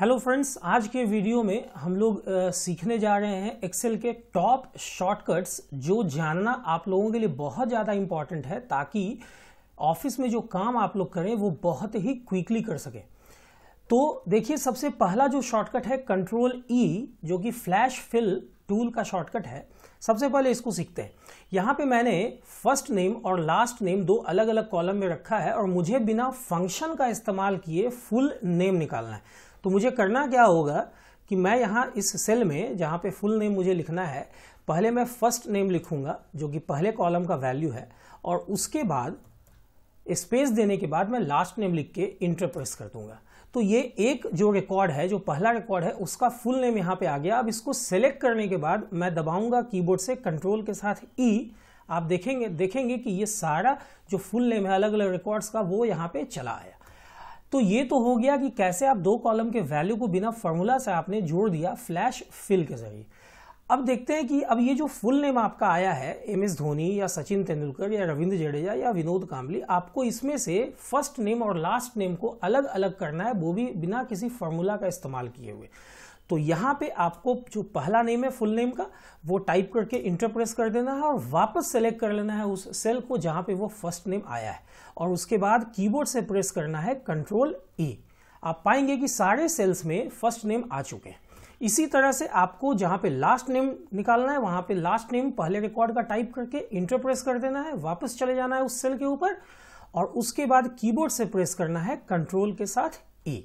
Hello friends आज के video में हम लोग आ, सीखने जा रहे हैं एक्सेल के टॉप शॉर्टकट्स जो जानना आप लोगों के लिए बहुत ज़्यादा इम्पॉर्टेंट है ताकि ऑफिस में जो काम आप लोग करें वो बहुत ही क्विकली कर सकें तो देखिए सबसे पहला जो शॉर्टकट है कंट्रोल ई e, जो कि फ्लैश फिल टूल का शॉर्टकट है सबसे पहले इसको सीखते हैं यहाँ पे मैंने फर्स्ट नेम और लास्ट नेम दो अलग अलग कॉलम में रखा है और मुझे बिना फंक्शन का इस्तेमाल किए फुल नेम निकालना है तो मुझे करना क्या होगा कि मैं यहाँ इस सेल में जहाँ पे फुल नेम मुझे लिखना है पहले मैं फर्स्ट नेम लिखूंगा जो कि पहले कॉलम का वैल्यू है और उसके बाद स्पेस देने के बाद मैं लास्ट नेम लिख के इंटर प्रेस कर दूंगा तो ये एक जो रिकॉर्ड है जो पहला रिकॉर्ड है उसका फुल नेम यहाँ पे आ गया अब इसको सेलेक्ट करने के बाद मैं दबाऊंगा कीबोर्ड से कंट्रोल के साथ ई e। आप देखेंगे देखेंगे कि ये सारा जो फुल नेम है अलग अलग रिकॉर्ड्स का वो यहाँ पे चला आया तो ये तो हो गया कि कैसे आप दो कॉलम के वैल्यू को बिना फॉर्मूला से आपने जोड़ दिया फ्लैश फिल के जरिए अब देखते हैं कि अब ये जो फुल नेम आपका आया है एम एस धोनी या सचिन तेंदुलकर या रविंद्र जडेजा या विनोद कांबली आपको इसमें से फर्स्ट नेम और लास्ट नेम को अलग अलग करना है वो भी बिना किसी फार्मूला का इस्तेमाल किए हुए तो यहां पे आपको जो पहला नेम है फुल नेम का वो टाइप करके इंटरप्रेस कर देना है और वापस सेलेक्ट कर लेना है उस सेल को जहां पे वो फर्स्ट नेम आया है और उसके बाद कीबोर्ड से प्रेस करना है कंट्रोल ई आप पाएंगे कि सारे सेल्स में फर्स्ट नेम आ चुके हैं इसी तरह से आपको जहां पे लास्ट नेम निकालना है वहां पे लास्ट नेम पहले रिकॉर्ड का टाइप करके इंटरप्रेस कर देना है वापस चले जाना है उस सेल के ऊपर और उसके बाद कीबोर्ड से प्रेस करना है कंट्रोल के साथ ई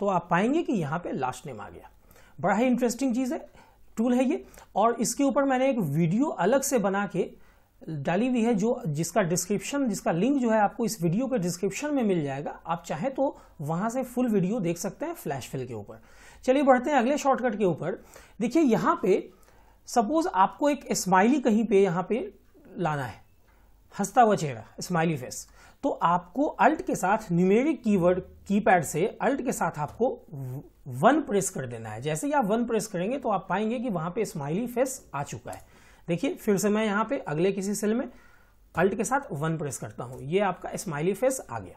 तो आप पाएंगे कि यहाँ पे लास्ट नेम आ गया बड़ा ही इंटरेस्टिंग चीज़ है टूल है ये और इसके ऊपर मैंने एक वीडियो अलग से बना के डाली हुई है जो जिसका डिस्क्रिप्शन जिसका लिंक जो है आपको इस वीडियो के डिस्क्रिप्शन में मिल जाएगा आप चाहे तो वहां से फुल वीडियो देख सकते हैं फ्लैश फिल के ऊपर चलिए बढ़ते हैं अगले शॉर्टकट के ऊपर देखिए यहाँ पे सपोज आपको एक स्माइली कहीं पे यहाँ पे लाना है हंसता हुआ चेहरा स्माइली फेस तो आपको अल्ट के साथ न्यूमेरिक कीवर्ड कीपैड से अल्ट के साथ आपको वन प्रेस कर देना है जैसे ही आप वन प्रेस करेंगे तो आप पाएंगे कि वहां पे स्माइली फेस आ चुका है देखिए फिर से मैं यहाँ पे अगले किसी सेल में अल्ट के साथ वन प्रेस करता हूँ ये आपका स्माइली फेस आ गया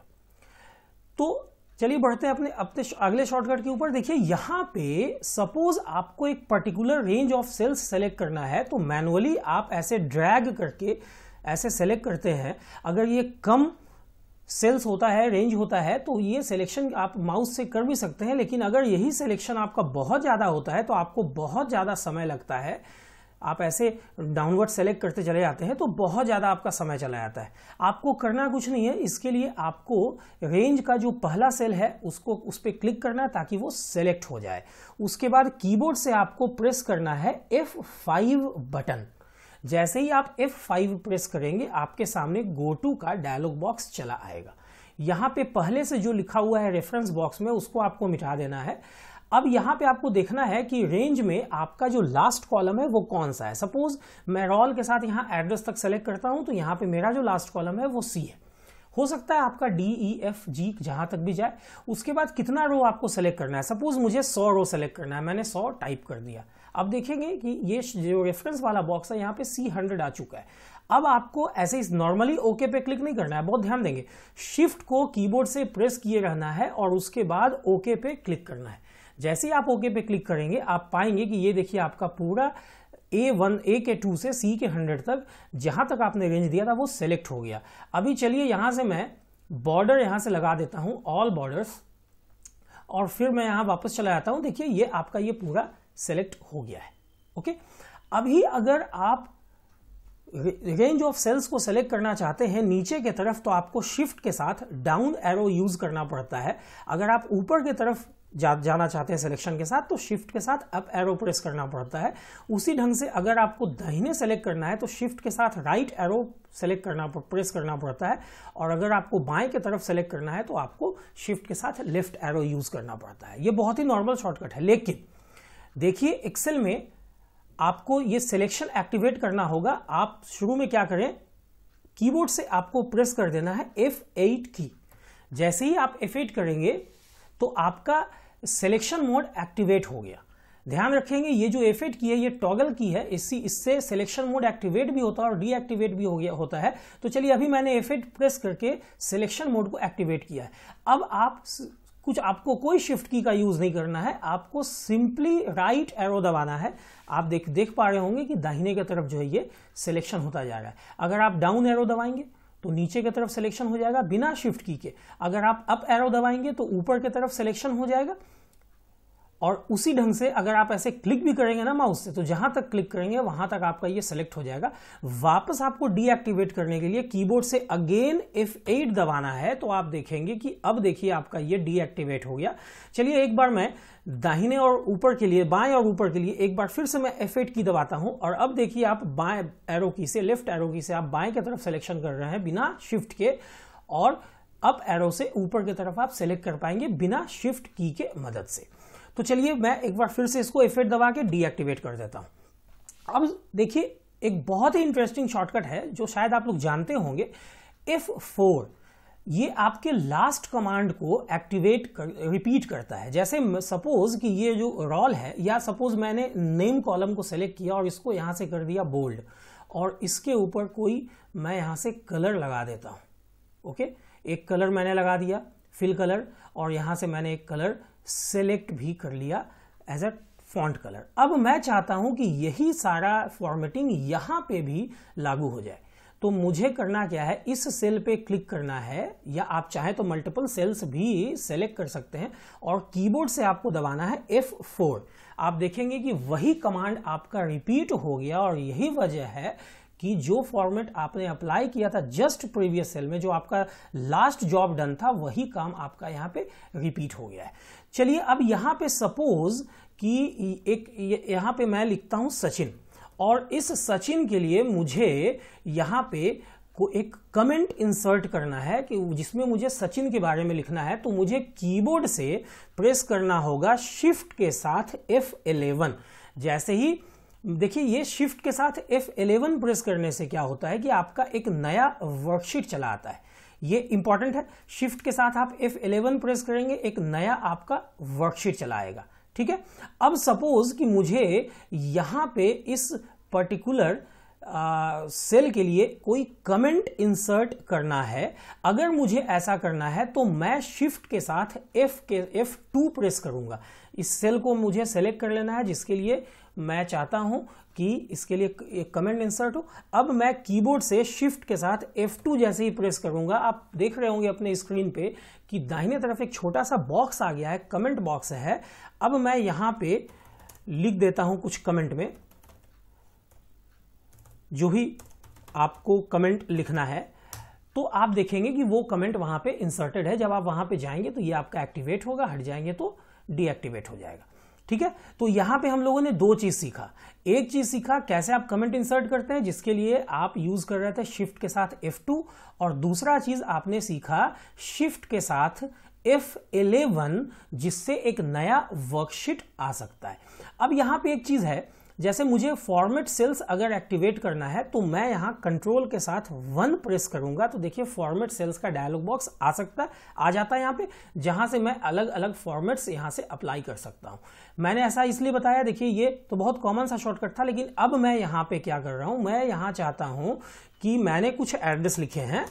तो चलिए बढ़ते हैं अपने अपने अगले शॉर्टकट के ऊपर देखिए यहाँ पे सपोज आपको एक particular range of cells select करना है तो मैनुअली आप ऐसे ड्रैग करके ऐसे सेलेक्ट करते हैं अगर ये कम सेल्स होता है रेंज होता है तो ये सिलेक्शन आप माउस से कर भी सकते हैं लेकिन अगर यही सिलेक्शन आपका बहुत ज़्यादा होता है तो आपको बहुत ज़्यादा समय लगता है आप ऐसे डाउनवर्ड सेलेक्ट करते चले जाते हैं तो बहुत ज़्यादा आपका समय चला जाता है आपको करना कुछ नहीं है इसके लिए आपको रेंज का जो पहला सेल है उसको उस पर क्लिक करना है ताकि वो सेलेक्ट हो जाए उसके बाद कीबोर्ड से आपको प्रेस करना है फाइव बटन जैसे ही आप F5 प्रेस करेंगे आपके सामने गो टू का डायलॉग बॉक्स चला आएगा यहाँ पे पहले से जो लिखा हुआ है रेफरेंस बॉक्स में उसको आपको मिटा देना है अब यहाँ पे आपको देखना है कि रेंज में आपका जो लास्ट कॉलम है वो कौन सा है सपोज मैं रॉल के साथ यहाँ एड्रेस तक सेलेक्ट करता हूँ तो यहाँ पे मेरा जो लास्ट कॉलम है वो सी है हो सकता है आपका डी ई एफ जी जहां तक भी जाए उसके बाद कितना रो आपको सेलेक्ट करना है सपोज मुझे सौ रो सेलेक्ट करना है मैंने सौ टाइप कर दिया अब देखेंगे कि ये जो रेफरेंस वाला बॉक्स है यहाँ पे सी हंड्रेड आ चुका है अब आपको ऐसे इस नॉर्मली ओके पे क्लिक नहीं करना है बहुत ध्यान देंगे शिफ्ट को कीबोर्ड से प्रेस किए रहना है और उसके बाद ओके पे क्लिक करना है जैसे ही आप ओके पे क्लिक करेंगे आप पाएंगे कि ये देखिए आपका पूरा ए वन ए के टू से सी के हंड्रेड तक जहाँ तक आपने रेंज दिया था वो सेलेक्ट हो गया अभी चलिए यहाँ से मैं बॉर्डर यहाँ से लगा देता हूँ ऑल बॉर्डर्स और फिर मैं यहाँ वापस चला जाता हूँ देखिए ये आपका ये पूरा सेलेक्ट हो गया है ओके अभी अगर आप रेंज ऑफ सेल्स को सेलेक्ट करना चाहते हैं नीचे के तरफ तो आपको शिफ्ट के साथ डाउन एरो यूज करना पड़ता है अगर आप ऊपर की तरफ जा, जाना चाहते हैं सिलेक्शन के साथ तो शिफ्ट के साथ अप एरो प्रेस करना पड़ता है उसी ढंग से अगर आपको दहीने सेलेक्ट करना है तो शिफ्ट के साथ राइट एरो सेलेक्ट करना प्रेस करना पड़ता है और अगर आपको बाएं की तरफ सेलेक्ट करना है तो आपको शिफ्ट के साथ लेफ्ट एरो यूज करना पड़ता है ये बहुत ही नॉर्मल शॉर्टकट है लेकिन देखिए एक्सेल में आपको ये सिलेक्शन एक्टिवेट करना होगा आप शुरू में क्या करें कीबोर्ड से आपको प्रेस कर देना है F8 की जैसे ही आप F8 करेंगे तो आपका सिलेक्शन मोड एक्टिवेट हो गया ध्यान रखेंगे ये जो F8 की है ये टॉगल की है इसी इससे सिलेक्शन मोड एक्टिवेट भी होता है और डीएक्टिवेट भी हो गया होता है तो चलिए अभी मैंने F8 प्रेस करके सिलेक्शन मोड को एक्टिवेट किया है अब आप कुछ आपको कोई शिफ्ट की का यूज नहीं करना है आपको सिंपली राइट एरो दबाना है आप देख देख पा रहे होंगे कि दाहिने की तरफ जो है ये सिलेक्शन होता जा रहा है अगर आप डाउन एरो दबाएंगे तो नीचे की तरफ सिलेक्शन हो जाएगा बिना शिफ्ट की के अगर आप अप एरो दबाएंगे तो ऊपर की तरफ सिलेक्शन हो जाएगा और उसी ढंग से अगर आप ऐसे क्लिक भी करेंगे ना माउस से तो जहां तक क्लिक करेंगे वहां तक आपका ये सेलेक्ट हो जाएगा वापस आपको डीएक्टिवेट करने के लिए कीबोर्ड से अगेन एफ एट दबाना है तो आप देखेंगे कि अब देखिए आपका ये डीएक्टिवेट हो गया चलिए एक बार मैं दाहिने और ऊपर के लिए बाएं और ऊपर के लिए एक बार फिर से मैं एफ एट की दबाता हूं और अब देखिए आप बाएं एरो की से लेफ्ट एरो की से आप बाएं की तरफ सिलेक्शन कर रहे हैं बिना शिफ्ट के और अप एरो से ऊपर की तरफ आप सेलेक्ट कर पाएंगे बिना शिफ्ट की के मदद से तो चलिए मैं एक बार फिर से इसको इफेक्ट दबा के डीएक्टिवेट कर देता हूँ अब देखिए एक बहुत ही इंटरेस्टिंग शॉर्टकट है जो शायद आप लोग जानते होंगे फोर ये आपके लास्ट कमांड को एक्टिवेट कर रिपीट करता है जैसे सपोज कि ये जो रॉल है या सपोज मैंने नेम कॉलम को सेलेक्ट किया और इसको यहाँ से कर दिया बोल्ड और इसके ऊपर कोई मैं यहाँ से कलर लगा देता हूँ ओके एक कलर मैंने लगा दिया फिल कलर और यहाँ से मैंने एक कलर सेलेक्ट भी कर लिया एज अ फॉन्ट कलर अब मैं चाहता हूं कि यही सारा फॉर्मेटिंग यहां पे भी लागू हो जाए तो मुझे करना क्या है इस सेल पे क्लिक करना है या आप चाहें तो मल्टीपल सेल्स भी सेलेक्ट कर सकते हैं और कीबोर्ड से आपको दबाना है F4 आप देखेंगे कि वही कमांड आपका रिपीट हो गया और यही वजह है कि जो फॉर्मेट आपने अप्लाई किया था जस्ट प्रीवियस सेल में जो आपका लास्ट जॉब डन था वही काम आपका यहां पे रिपीट हो गया है चलिए अब यहां पे सपोज कि एक यहां पे मैं लिखता हूं सचिन और इस सचिन के लिए मुझे यहां पे को एक कमेंट इंसर्ट करना है कि जिसमें मुझे सचिन के बारे में लिखना है तो मुझे कीबोर्ड से प्रेस करना होगा शिफ्ट के साथ F11 जैसे ही देखिए ये शिफ्ट के साथ F11 प्रेस करने से क्या होता है कि आपका एक नया वर्कशीट चला आता है ये इंपॉर्टेंट है शिफ्ट के साथ आप एफ इलेवन प्रेस करेंगे एक नया आपका वर्कशीट चलाएगा ठीक है अब सपोज कि मुझे यहां पे इस पर्टिकुलर सेल के लिए कोई कमेंट इंसर्ट करना है अगर मुझे ऐसा करना है तो मैं शिफ्ट के साथ एफ के टू प्रेस करूंगा इस सेल को मुझे सेलेक्ट कर लेना है जिसके लिए मैं चाहता हूं कि इसके लिए एक कमेंट इंसर्ट हो अब मैं कीबोर्ड से शिफ्ट के साथ F2 जैसे ही प्रेस करूंगा आप देख रहे होंगे अपने स्क्रीन पे कि दाहिने तरफ एक छोटा सा बॉक्स आ गया है कमेंट बॉक्स है अब मैं यहां पे लिख देता हूं कुछ कमेंट में जो भी आपको कमेंट लिखना है तो आप देखेंगे कि वो कमेंट वहां पे इंसर्टेड है जब आप वहां पे जाएंगे तो ये आपका एक्टिवेट होगा हट जाएंगे तो डीएक्टिवेट हो जाएगा ठीक है तो यहां पे हम लोगों ने दो चीज सीखा एक चीज सीखा कैसे आप कमेंट इंसर्ट करते हैं जिसके लिए आप यूज कर रहे थे शिफ्ट के साथ F2 और दूसरा चीज आपने सीखा शिफ्ट के साथ F11 जिससे एक नया वर्कशीट आ सकता है अब यहां पे एक चीज है जैसे मुझे फॉर्मेट सेल्स अगर एक्टिवेट करना है तो मैं यहाँ कंट्रोल के साथ वन प्रेस करूंगा तो देखिए फॉर्मेट सेल्स का डायलॉग बॉक्स आ सकता है आ जाता है यहाँ पे जहाँ से मैं अलग अलग फॉर्मेट्स यहाँ से अप्लाई कर सकता हूँ मैंने ऐसा इसलिए बताया देखिए ये तो बहुत कॉमन सा शॉर्टकट था लेकिन अब मैं यहाँ पर क्या कर रहा हूँ मैं यहाँ चाहता हूँ कि मैंने कुछ एड्रेस लिखे हैं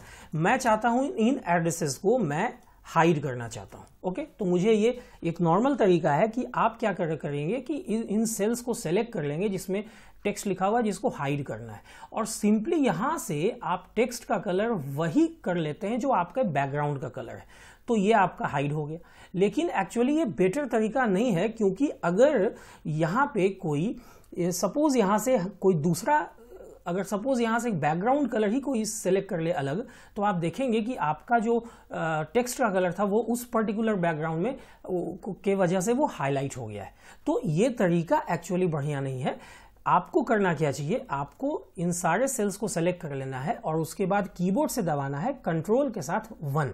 मैं चाहता हूँ इन एड्रेसेस को मैं हाइड करना चाहता हूँ ओके तो मुझे ये एक नॉर्मल तरीका है कि आप क्या कर करेंगे कि इन सेल्स को सेलेक्ट कर लेंगे जिसमें टेक्स्ट लिखा हुआ है जिसको हाइड करना है और सिंपली यहाँ से आप टेक्स्ट का कलर वही कर लेते हैं जो आपके बैकग्राउंड का कलर है तो ये आपका हाइड हो गया लेकिन एक्चुअली ये बेटर तरीका नहीं है क्योंकि अगर यहाँ पे कोई सपोज यहाँ से कोई दूसरा अगर सपोज यहाँ से एक बैकग्राउंड कलर ही कोई सेलेक्ट कर ले अलग तो आप देखेंगे कि आपका जो टेक्स्ट का कलर था वो उस पर्टिकुलर बैकग्राउंड में के वजह से वो हाईलाइट हो गया है तो ये तरीका एक्चुअली बढ़िया नहीं है आपको करना क्या चाहिए आपको इन सारे सेल्स को सेलेक्ट कर लेना है और उसके बाद कीबोर्ड से दबाना है कंट्रोल के साथ वन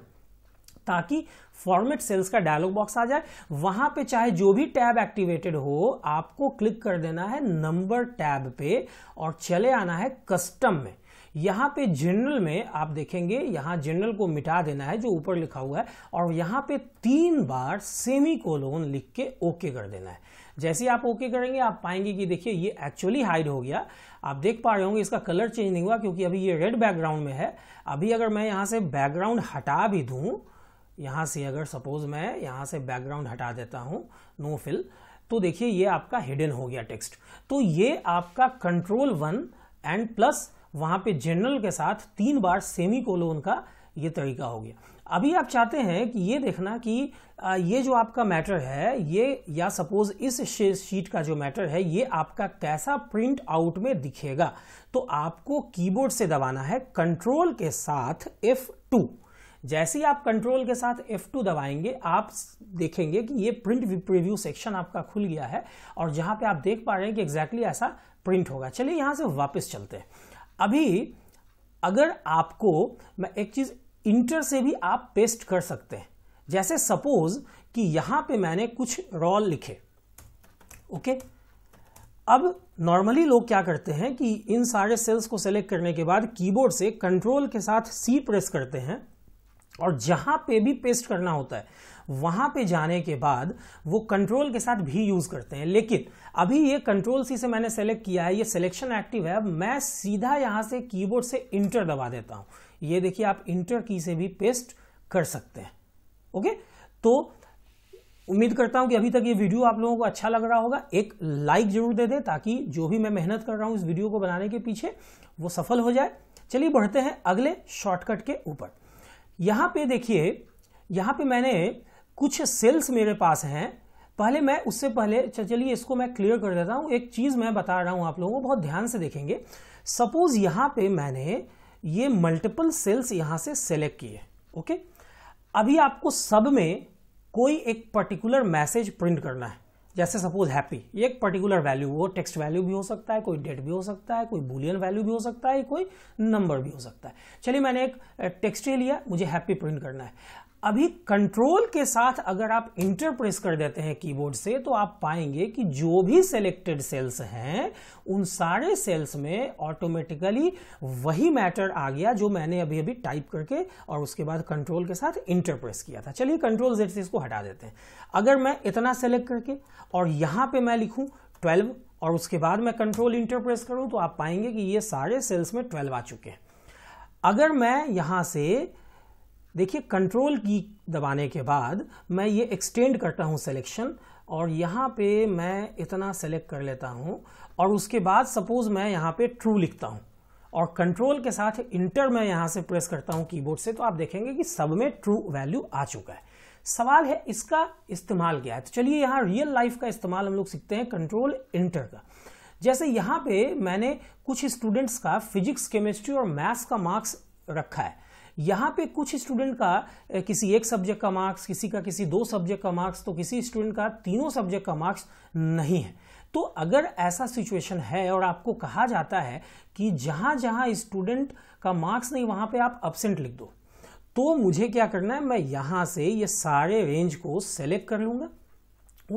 ताकि फॉर्मेट सेल्स का डायलॉग बॉक्स आ जाए वहां पे चाहे जो भी टैब एक्टिवेटेड हो आपको क्लिक कर देना है नंबर टैब पे और चले आना है कस्टम में यहां पे जनरल में आप देखेंगे यहां जनरल को मिटा देना है जो ऊपर लिखा हुआ है और यहां पे तीन बार सेमी कोलोन लिख के ओके कर देना है जैसे आप ओके करेंगे आप पाएंगे कि देखिए ये एक्चुअली हाइड हो गया आप देख पा रहे होंगे इसका कलर चेंज नहीं हुआ क्योंकि अभी ये रेड बैकग्राउंड में है अभी अगर मैं यहां से बैकग्राउंड हटा भी दूं यहाँ से अगर सपोज मैं यहाँ से बैकग्राउंड हटा देता हूँ नो फिल तो देखिए ये आपका हिडन हो गया टेक्स्ट तो ये आपका कंट्रोल वन एंड प्लस वहाँ पे जनरल के साथ तीन बार सेमी कोलोन का ये तरीका हो गया अभी आप चाहते हैं कि ये देखना कि ये जो आपका मैटर है ये या सपोज इस शीट का जो मैटर है ये आपका कैसा प्रिंट आउट में दिखेगा तो आपको कीबोर्ड से दबाना है कंट्रोल के साथ एफ टू जैसे ही आप कंट्रोल के साथ F2 दबाएंगे आप देखेंगे कि ये प्रिंट प्रिव्यू सेक्शन आपका खुल गया है और जहां पे आप देख पा रहे हैं कि एग्जैक्टली exactly ऐसा प्रिंट होगा चलिए यहां से वापस चलते हैं अभी अगर आपको मैं एक चीज इंटर से भी आप पेस्ट कर सकते हैं जैसे सपोज कि यहां पे मैंने कुछ रॉल लिखे ओके अब नॉर्मली लोग क्या करते हैं कि इन सारे सेल्स को सेलेक्ट करने के बाद कीबोर्ड से कंट्रोल के साथ सी प्रेस करते हैं और जहां पे भी पेस्ट करना होता है वहां पे जाने के बाद वो कंट्रोल के साथ भी यूज करते हैं लेकिन अभी ये कंट्रोल सी से मैंने सेलेक्ट किया है ये सिलेक्शन एक्टिव है अब मैं सीधा यहां से कीबोर्ड से इंटर दबा देता हूं ये देखिए आप इंटर की से भी पेस्ट कर सकते हैं ओके तो उम्मीद करता हूं कि अभी तक ये वीडियो आप लोगों को अच्छा लग रहा होगा एक लाइक जरूर दे दें ताकि जो भी मैं मेहनत कर रहा हूं इस वीडियो को बनाने के पीछे वो सफल हो जाए चलिए बढ़ते हैं अगले शॉर्टकट के ऊपर यहाँ पे देखिए यहाँ पे मैंने कुछ सेल्स मेरे पास हैं पहले मैं उससे पहले चलिए इसको मैं क्लियर कर देता हूँ एक चीज़ मैं बता रहा हूँ आप लोगों को बहुत ध्यान से देखेंगे सपोज यहाँ पे मैंने ये मल्टीपल सेल्स यहाँ से सेलेक्ट किए ओके अभी आपको सब में कोई एक पर्टिकुलर मैसेज प्रिंट करना है जैसे सपोज हैप्पी ये एक पर्टिकुलर वैल्यू वो टेक्स्ट वैल्यू भी हो सकता है कोई डेट भी हो सकता है कोई बुलियन वैल्यू भी हो सकता है कोई नंबर भी हो सकता है चलिए मैंने एक टेक्स्ट लिया मुझे हैप्पी प्रिंट करना है अभी कंट्रोल के साथ अगर आप इंटर प्रेस कर देते हैं कीबोर्ड से तो आप पाएंगे कि जो भी सेलेक्टेड सेल्स हैं उन सारे सेल्स में ऑटोमेटिकली वही मैटर आ गया जो मैंने अभी अभी टाइप करके और उसके बाद कंट्रोल के साथ इंटर प्रेस किया था चलिए कंट्रोल जेड से इसको हटा देते हैं अगर मैं इतना सेलेक्ट करके और यहां पर मैं लिखूं ट्वेल्व और उसके बाद मैं कंट्रोल इंटर प्रेस करूं तो आप पाएंगे कि ये सारे सेल्स में ट्वेल्व आ चुके हैं अगर मैं यहां से देखिए कंट्रोल की दबाने के बाद मैं ये एक्सटेंड करता हूँ सिलेक्शन और यहाँ पे मैं इतना सेलेक्ट कर लेता हूँ और उसके बाद सपोज़ मैं यहाँ पे ट्रू लिखता हूँ और कंट्रोल के साथ इंटर मैं यहाँ से प्रेस करता हूँ कीबोर्ड से तो आप देखेंगे कि सब में ट्रू वैल्यू आ चुका है सवाल है इसका इस्तेमाल क्या है तो चलिए यहाँ रियल लाइफ का इस्तेमाल हम लोग सीखते हैं कंट्रोल इंटर का जैसे यहाँ पे मैंने कुछ स्टूडेंट्स का फिजिक्स केमिस्ट्री और मैथ्स का मार्क्स रखा है यहाँ पे कुछ स्टूडेंट का किसी एक सब्जेक्ट का मार्क्स किसी का किसी दो सब्जेक्ट का मार्क्स तो किसी स्टूडेंट का तीनों सब्जेक्ट का मार्क्स नहीं है तो अगर ऐसा सिचुएशन है और आपको कहा जाता है कि जहाँ जहाँ स्टूडेंट का मार्क्स नहीं वहाँ पे आप एबसेंट लिख दो तो मुझे क्या करना है मैं यहाँ से ये सारे रेंज को सेलेक्ट कर लूँगा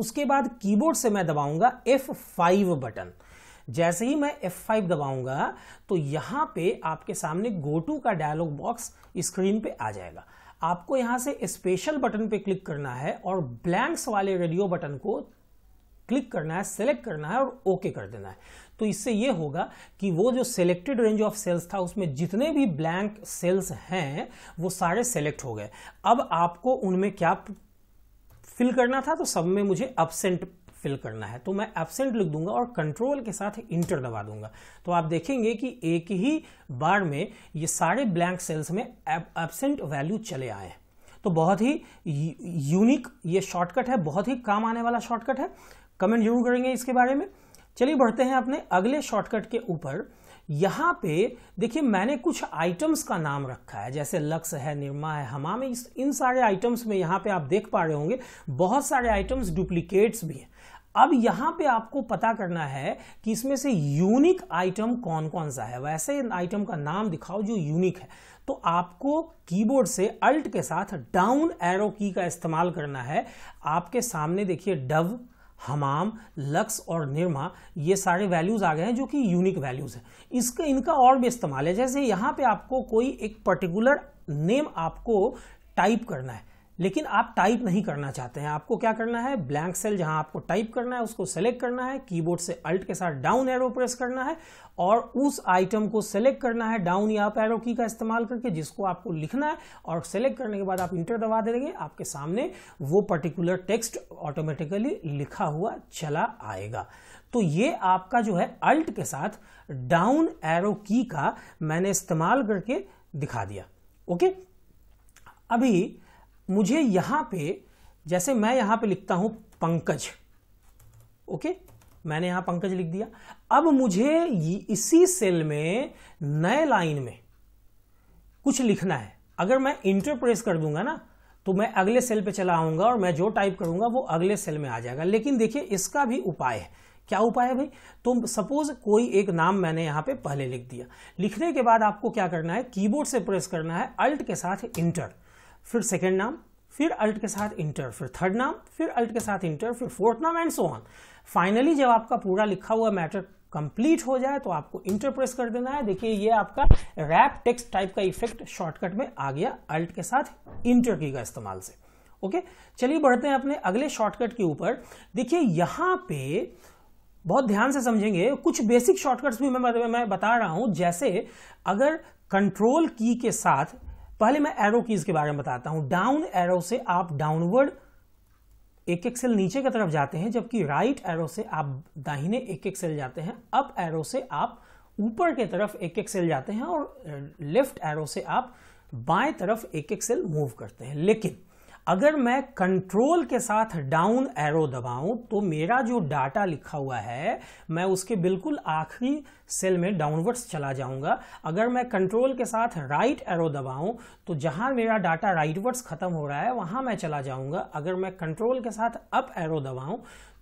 उसके बाद कीबोर्ड से मैं दबाऊंगा F5 बटन जैसे ही मैं F5 दबाऊंगा तो यहाँ पे आपके सामने गो टू का डायलॉग बॉक्स स्क्रीन पे आ जाएगा आपको यहाँ से स्पेशल बटन पे क्लिक करना है और ब्लैंक्स वाले रेडियो बटन को क्लिक करना है सेलेक्ट करना है और ओके कर देना है तो इससे ये होगा कि वो जो सेलेक्टेड रेंज ऑफ सेल्स था उसमें जितने भी ब्लैंक सेल्स हैं वो सारे सेलेक्ट हो गए अब आपको उनमें क्या फिल करना था तो सब में मुझे अपसेंट फिल करना है तो मैं एबसेंट लिख दूंगा और कंट्रोल के साथ इंटर दबा दूंगा तो आप देखेंगे कि एक ही बार में ये सारे ब्लैंक सेल्स में एबसेंट वैल्यू चले आए हैं तो बहुत ही यूनिक ये शॉर्टकट है बहुत ही काम आने वाला शॉर्टकट है कमेंट जरूर करेंगे इसके बारे में चलिए बढ़ते हैं अपने अगले शॉर्टकट के ऊपर यहाँ पे देखिए मैंने कुछ आइटम्स का नाम रखा है जैसे लक्स है निर्मा है हमाम इस इन सारे आइटम्स में यहाँ पे आप देख पा रहे होंगे बहुत सारे आइटम्स डुप्लीकेट्स भी हैं अब यहां पे आपको पता करना है कि इसमें से यूनिक आइटम कौन कौन सा है वैसे आइटम का नाम दिखाओ जो यूनिक है तो आपको कीबोर्ड से अल्ट के साथ डाउन एरो की का इस्तेमाल करना है आपके सामने देखिए डव हमाम लक्स और निर्मा ये सारे वैल्यूज़ आ गए हैं जो कि यूनिक वैल्यूज़ हैं इसका इनका और भी इस्तेमाल है जैसे यहाँ पे आपको कोई एक पर्टिकुलर नेम आपको टाइप करना है लेकिन आप टाइप नहीं करना चाहते हैं आपको क्या करना है ब्लैंक सेल जहां आपको टाइप करना है उसको सेलेक्ट करना है कीबोर्ड से अल्ट के साथ डाउन एरो प्रेस करना है और उस आइटम को सेलेक्ट करना है डाउन या अप एरो की का इस्तेमाल करके जिसको आपको लिखना है और सेलेक्ट करने के बाद आप इंटर दबा देंगे आपके सामने वो पर्टिकुलर टेक्स्ट ऑटोमेटिकली लिखा हुआ चला आएगा तो ये आपका जो है अल्ट के साथ डाउन एरो की का मैंने इस्तेमाल करके दिखा दिया ओके अभी मुझे यहां पे जैसे मैं यहां पे लिखता हूं पंकज ओके मैंने यहां पंकज लिख दिया अब मुझे इसी सेल में नए लाइन में कुछ लिखना है अगर मैं इंटर प्रेस कर दूंगा ना तो मैं अगले सेल पे चला आऊंगा और मैं जो टाइप करूंगा वो अगले सेल में आ जाएगा लेकिन देखिए इसका भी उपाय है क्या उपाय है भाई तो सपोज कोई एक नाम मैंने यहां पे पहले लिख दिया लिखने के बाद आपको क्या करना है कीबोर्ड से प्रेस करना है अल्ट के साथ इंटर फिर सेकेंड नाम फिर अल्ट के साथ इंटर फिर थर्ड नाम फिर अल्ट के साथ इंटर फिर फोर्थ नाम एंड सो ऑन फाइनली जब आपका पूरा लिखा हुआ मैटर कंप्लीट हो जाए तो आपको इंटर प्रेस कर देना है देखिए ये आपका रैप टेक्स्ट टाइप का इफेक्ट शॉर्टकट में आ गया अल्ट के साथ इंटर की का इस्तेमाल से ओके चलिए बढ़ते हैं अपने अगले शॉर्टकट के ऊपर देखिए यहाँ पे बहुत ध्यान से समझेंगे कुछ बेसिक शॉर्टकट्स भी मैं मैं बता रहा हूं जैसे अगर कंट्रोल की के साथ पहले मैं एरो कीज के बारे में बताता हूं डाउन एरो से आप डाउनवर्ड एक एक सेल नीचे की तरफ जाते हैं जबकि राइट एरो से आप दाहिने एक एक सेल जाते हैं अप एरो से आप ऊपर के तरफ एक एक सेल जाते हैं और लेफ्ट एरो से आप बाएं तरफ एक एक सेल मूव करते हैं लेकिन अगर मैं कंट्रोल के साथ डाउन एरो दबाऊं तो मेरा जो डाटा लिखा हुआ है मैं उसके बिल्कुल आखिरी सेल में डाउनवर्ड्स चला जाऊंगा अगर मैं कंट्रोल के साथ राइट एरो दबाऊं तो जहां मेरा डाटा राइटवर्ड्स खत्म हो रहा है वहां मैं चला जाऊंगा अगर मैं कंट्रोल के साथ अप एरो दबाऊं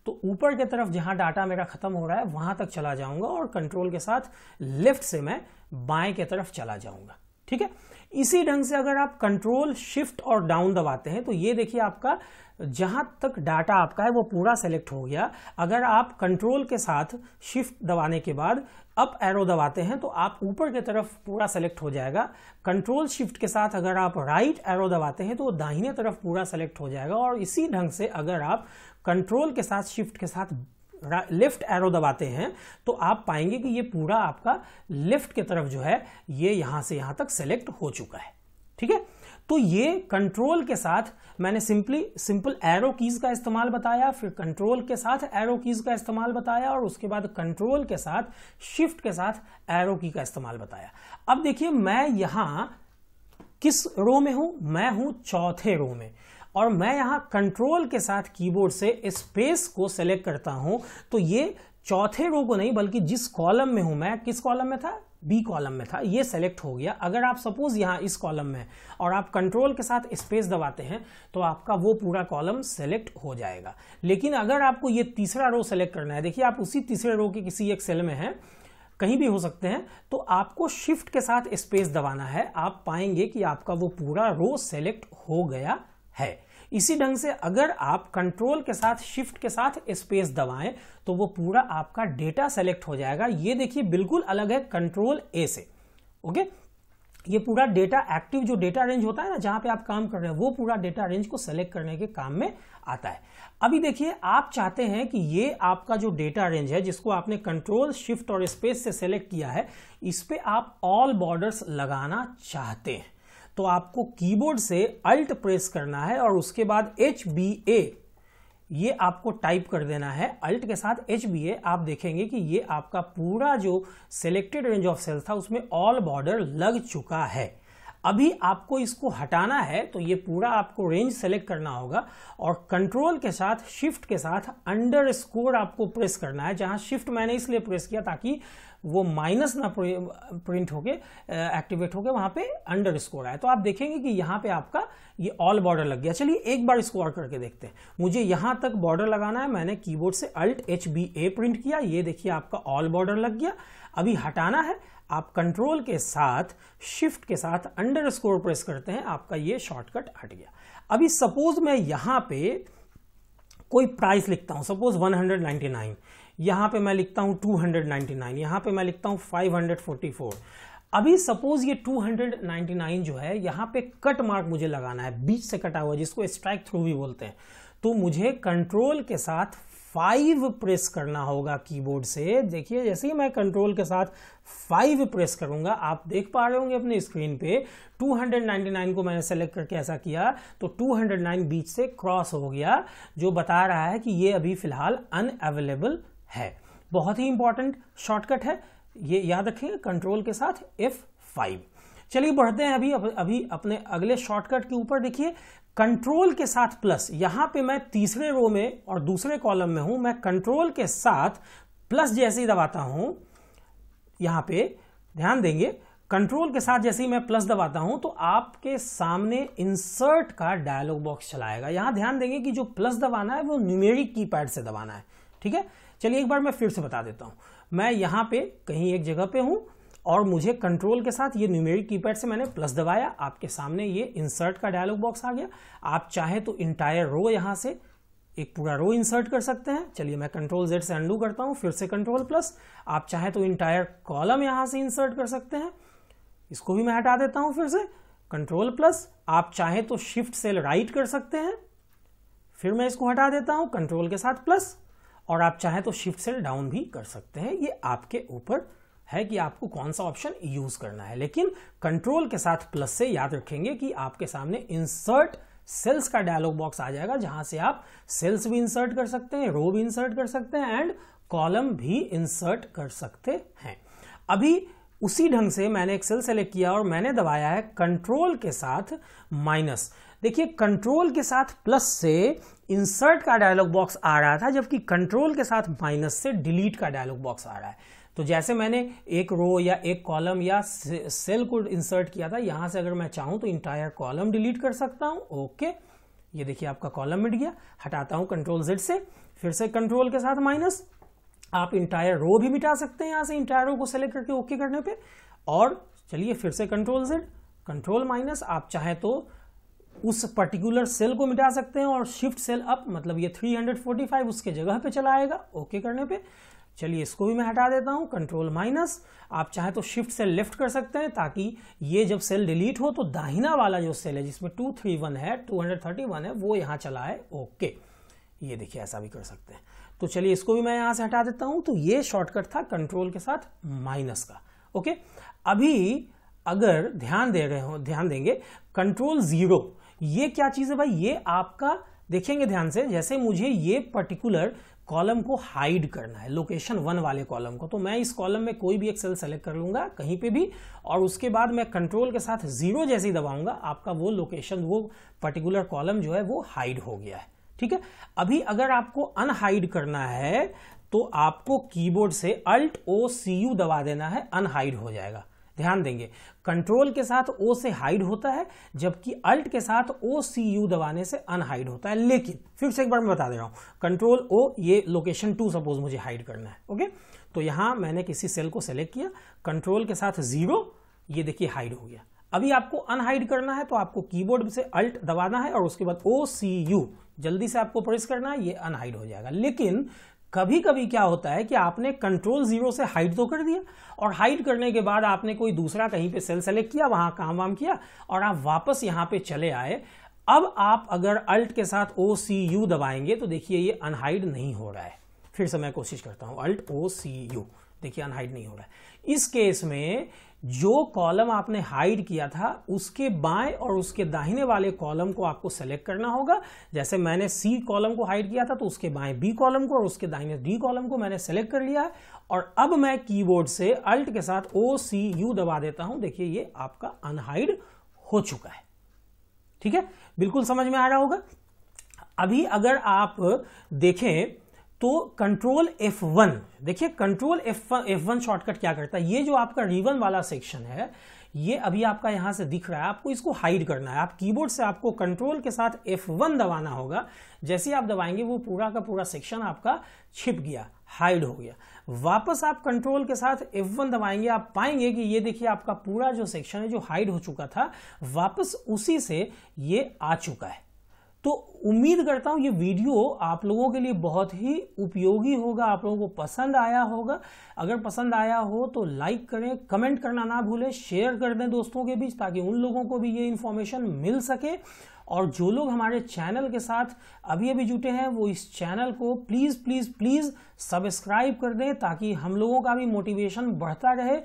तो ऊपर की तरफ जहां डाटा मेरा खत्म हो रहा है वहां तक चला जाऊंगा और कंट्रोल के साथ लेफ्ट से मैं बाएं की तरफ चला जाऊंगा ठीक है इसी ढंग से अगर आप कंट्रोल शिफ्ट और डाउन दबाते हैं तो ये देखिए आपका जहां तक डाटा आपका है वो पूरा सेलेक्ट हो गया अगर आप कंट्रोल के साथ शिफ्ट दबाने के बाद अप एरो दबाते हैं तो आप ऊपर की तरफ पूरा सेलेक्ट हो जाएगा कंट्रोल शिफ्ट के साथ अगर आप राइट एरो दबाते हैं तो दाहिने तरफ पूरा सेलेक्ट हो जाएगा और इसी ढंग से अगर आप कंट्रोल के साथ शिफ्ट के साथ लेफ्ट एरो दबाते हैं तो आप पाएंगे कि ये पूरा आपका लेफ्ट की तरफ जो है ये यहां से यहां तक सेलेक्ट हो चुका है ठीक है तो ये कंट्रोल के साथ मैंने सिंपली सिंपल एरो कीज का इस्तेमाल बताया फिर कंट्रोल के साथ एरो कीज का इस्तेमाल बताया और उसके बाद कंट्रोल के साथ शिफ्ट के साथ एरो की का इस्तेमाल बताया अब देखिए मैं यहां किस रो में हूं मैं हूं चौथे रो में और मैं यहाँ कंट्रोल के साथ कीबोर्ड से स्पेस को सेलेक्ट करता हूँ तो ये चौथे रो को नहीं बल्कि जिस कॉलम में हूं मैं किस कॉलम में था बी कॉलम में था ये सेलेक्ट हो गया अगर आप सपोज यहाँ इस कॉलम में और आप कंट्रोल के साथ स्पेस दबाते हैं तो आपका वो पूरा कॉलम सेलेक्ट हो जाएगा लेकिन अगर आपको ये तीसरा रो सेलेक्ट करना है देखिए आप उसी तीसरे रो के किसी एक सेल में हैं कहीं भी हो सकते हैं तो आपको शिफ्ट के साथ स्पेस दबाना है आप पाएंगे कि आपका वो पूरा रो सेलेक्ट हो गया है इसी ढंग से अगर आप कंट्रोल के साथ शिफ्ट के साथ स्पेस दबाएं तो वो पूरा आपका डेटा सेलेक्ट हो जाएगा ये देखिए बिल्कुल अलग है कंट्रोल ए से ओके ये पूरा डेटा एक्टिव जो डेटा रेंज होता है ना जहां पे आप काम कर रहे हैं वो पूरा डेटा रेंज को सेलेक्ट करने के काम में आता है अभी देखिए आप चाहते हैं कि ये आपका जो डेटा रेंज है जिसको आपने कंट्रोल शिफ्ट और स्पेस से सेलेक्ट किया है इस पर आप ऑल बॉर्डर्स लगाना चाहते हैं तो आपको कीबोर्ड से अल्ट प्रेस करना है और उसके बाद एच बी ए ये आपको टाइप कर देना है अल्ट के साथ एच बी ए आप देखेंगे कि ये आपका पूरा जो सेलेक्टेड रेंज ऑफ सेल्स था उसमें ऑल बॉर्डर लग चुका है अभी आपको इसको हटाना है तो ये पूरा आपको रेंज सेलेक्ट करना होगा और कंट्रोल के साथ शिफ्ट के साथ अंडर स्कोर आपको प्रेस करना है जहां शिफ्ट मैंने इसलिए प्रेस किया ताकि वो माइनस ना प्रिंट होके एक्टिवेट होके वहां पे अंडर स्कोर आए तो आप देखेंगे कि यहाँ पे आपका ये ऑल बॉर्डर लग गया चलिए एक बार स्कोर करके देखते हैं मुझे यहाँ तक बॉर्डर लगाना है मैंने कीबोर्ड से alt H B A print किया ये देखिए आपका ऑल बॉर्डर लग गया अभी हटाना है आप कंट्रोल के साथ शिफ्ट के साथ अंडर स्कोर प्रेस करते हैं आपका ये शॉर्टकट हट गया अभी सपोज मैं यहाँ पे कोई प्राइस लिखता हूँ सपोज 199 यहाँ पे मैं लिखता हूँ 299 यहाँ पे मैं लिखता हूँ 544 अभी सपोज ये 299 जो है यहाँ पे कट मार्क मुझे लगाना है बीच से कटा हुआ जिसको स्ट्राइक थ्रू भी बोलते हैं तो मुझे कंट्रोल के साथ फाइव प्रेस करना होगा कीबोर्ड से देखिए जैसे ही मैं कंट्रोल के साथ फाइव प्रेस करूंगा आप देख पा रहे होंगे अपने स्क्रीन पे 299 को मैंने सेलेक्ट करके ऐसा किया तो 209 बीच से क्रॉस हो गया जो बता रहा है कि ये अभी फिलहाल अनअवेलेबल है बहुत ही इंपॉर्टेंट शॉर्टकट है ये याद रखेंगे कंट्रोल के साथ एफ चलिए बढ़ते हैं अभी अभी अपने अगले शॉर्टकट के ऊपर देखिए कंट्रोल के साथ प्लस यहां पे मैं तीसरे रो में और दूसरे कॉलम में हूं मैं कंट्रोल के साथ प्लस जैसे ही दबाता हूं यहां पे ध्यान देंगे कंट्रोल के साथ जैसे ही मैं प्लस दबाता हूं तो आपके सामने इंसर्ट का डायलॉग बॉक्स चलाएगा यहां ध्यान देंगे कि जो प्लस दबाना है वो न्यूमेरिक पैड से दबाना है ठीक है चलिए एक बार मैं फिर से बता देता हूं मैं यहां पे कहीं एक जगह पे हूं और मुझे कंट्रोल के साथ ये न्यूमेरिक कीपैड से मैंने प्लस दबाया आपके सामने ये इंसर्ट का डायलॉग बॉक्स आ गया आप चाहे तो इंटायर रो यहाँ से एक पूरा रो इंसर्ट कर सकते हैं चलिए मैं कंट्रोल जेड से अंडू करता हूँ फिर से कंट्रोल प्लस आप चाहे तो इंटायर कॉलम यहाँ से इंसर्ट कर सकते हैं इसको भी मैं हटा देता हूँ फिर से कंट्रोल प्लस आप चाहे तो शिफ्ट सेल राइट कर सकते हैं फिर मैं इसको हटा देता हूँ कंट्रोल के साथ प्लस और आप चाहे तो शिफ्ट सेल डाउन भी कर सकते हैं ये आपके ऊपर है कि आपको कौन सा ऑप्शन यूज करना है लेकिन कंट्रोल के साथ प्लस से याद रखेंगे कि आपके सामने इंसर्ट सेल्स का डायलॉग बॉक्स आ जाएगा जहां से आप सेल्स भी इंसर्ट कर सकते हैं रो भी इंसर्ट कर सकते हैं एंड कॉलम भी इंसर्ट कर सकते हैं अभी उसी ढंग से मैंने एक सेल सेलेक्ट किया और मैंने दबाया है कंट्रोल के साथ माइनस देखिए कंट्रोल के साथ प्लस से इंसर्ट का डायलॉग बॉक्स आ रहा था जबकि कंट्रोल के साथ माइनस से डिलीट का डायलॉग बॉक्स आ रहा है तो जैसे मैंने एक रो या एक कॉलम या सेल को इंसर्ट किया था यहां से अगर मैं चाहूं तो इंटायर कॉलम डिलीट कर सकता हूं ओके ये देखिए आपका कॉलम मिट गया हटाता हूं कंट्रोल जेड से फिर से कंट्रोल के साथ माइनस आप इंटायर रो भी मिटा सकते हैं यहां से इंटायर रो को सेलेक्ट करके ओके करने पे और चलिए फिर से कंट्रोल जेड कंट्रोल माइनस आप चाहें तो उस पर्टिकुलर सेल को मिटा सकते हैं और शिफ्ट सेल अप मतलब ये 345 उसके जगह पे चला आएगा ओके करने पे चलिए इसको भी मैं हटा देता हूं कंट्रोल माइनस आप चाहे तो शिफ्ट से लिफ्ट कर सकते हैं ताकि ये जब सेल डिलीट हो तो दाहिना वाला जो सेल है जिसमें टू थ्री वन है टू हंड्रेड थर्टी वन है वो यहाँ चला है ओके ये देखिए ऐसा भी कर सकते हैं तो चलिए इसको भी मैं यहाँ से हटा देता हूँ तो ये शॉर्टकट था कंट्रोल के साथ माइनस का ओके अभी अगर ध्यान दे रहे हो ध्यान देंगे कंट्रोल जीरो ये क्या चीज़ है भाई ये आपका देखेंगे ध्यान से जैसे मुझे ये पर्टिकुलर कॉलम को हाइड करना है लोकेशन वन वाले कॉलम को तो मैं इस कॉलम में कोई भी एक सेल सेलेक्ट कर लूंगा कहीं पे भी और उसके बाद मैं कंट्रोल के साथ जीरो जैसे ही दबाऊंगा आपका वो लोकेशन वो पर्टिकुलर कॉलम जो है वो हाइड हो गया है ठीक है अभी अगर आपको अनहाइड करना है तो आपको कीबोर्ड से अल्ट ओ सी यू दबा देना है अनहाइड हो जाएगा ध्यान देंगे कंट्रोल के साथ ओ से हाइड होता है जबकि अल्ट के साथ ओ सी यू दबाने से अनहाइड होता है लेकिन फिर से एक बार मैं बता दे रहा हूँ कंट्रोल ओ ये लोकेशन टू सपोज मुझे हाइड करना है ओके तो यहाँ मैंने किसी सेल को सेलेक्ट किया कंट्रोल के साथ जीरो ये देखिए हाइड हो गया अभी आपको अनहाइड करना है तो आपको कीबोर्ड से अल्ट दबाना है और उसके बाद ओ सी यू जल्दी से आपको प्रेस करना है ये अनहाइड हो जाएगा लेकिन कभी कभी क्या होता है कि आपने कंट्रोल जीरो से हाइड तो कर दिया और हाइड करने के बाद आपने कोई दूसरा कहीं पे सेल सेलेक्ट किया वहां काम वाम किया और आप वापस यहां पे चले आए अब आप अगर अल्ट के साथ ओ सी यू दबाएंगे तो देखिए ये अनहाइड नहीं हो रहा है फिर से मैं कोशिश करता हूं अल्ट ओ सी यू देखिए अनहाइड नहीं हो रहा है इस केस में जो कॉलम आपने हाइड किया था उसके बाएं और उसके दाहिने वाले कॉलम को आपको सेलेक्ट करना होगा जैसे मैंने सी कॉलम को हाइड किया था तो उसके बाएं बी कॉलम को और उसके दाहिने डी कॉलम को मैंने सेलेक्ट कर लिया है और अब मैं कीबोर्ड से अल्ट के साथ ओ सी यू दबा देता हूं देखिए ये आपका अनहाइड हो चुका है ठीक है बिल्कुल समझ में आ रहा होगा अभी अगर आप देखें तो कंट्रोल एफ वन देखिए कंट्रोल एफ वन शॉर्टकट क्या करता है ये जो आपका रिवन वाला सेक्शन है ये अभी आपका यहां से दिख रहा है आपको इसको हाइड करना है आप कीबोर्ड से आपको कंट्रोल के साथ एफ वन दबाना होगा जैसे आप दबाएंगे वो पूरा का पूरा सेक्शन आपका छिप गया हाइड हो गया वापस आप कंट्रोल के साथ F1 दबाएंगे आप पाएंगे कि ये देखिए आपका पूरा जो सेक्शन है जो हाइड हो चुका था वापस उसी से ये आ चुका है तो उम्मीद करता हूं ये वीडियो आप लोगों के लिए बहुत ही उपयोगी होगा आप लोगों को पसंद आया होगा अगर पसंद आया हो तो लाइक करें कमेंट करना ना भूलें शेयर कर दें दोस्तों के बीच ताकि उन लोगों को भी ये इन्फॉर्मेशन मिल सके और जो लोग हमारे चैनल के साथ अभी अभी जुटे हैं वो इस चैनल को प्लीज़ प्लीज़ प्लीज़ सब्सक्राइब कर दें ताकि हम लोगों का भी मोटिवेशन बढ़ता रहे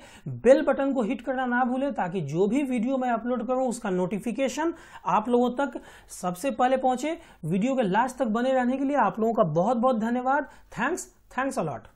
बेल बटन को हिट करना ना भूलें ताकि जो भी वीडियो मैं अपलोड करूं उसका नोटिफिकेशन आप लोगों तक सबसे पहले पहुंचे वीडियो के लास्ट तक बने रहने के लिए आप लोगों का बहुत बहुत धन्यवाद थैंक्स थैंक्स अलॉट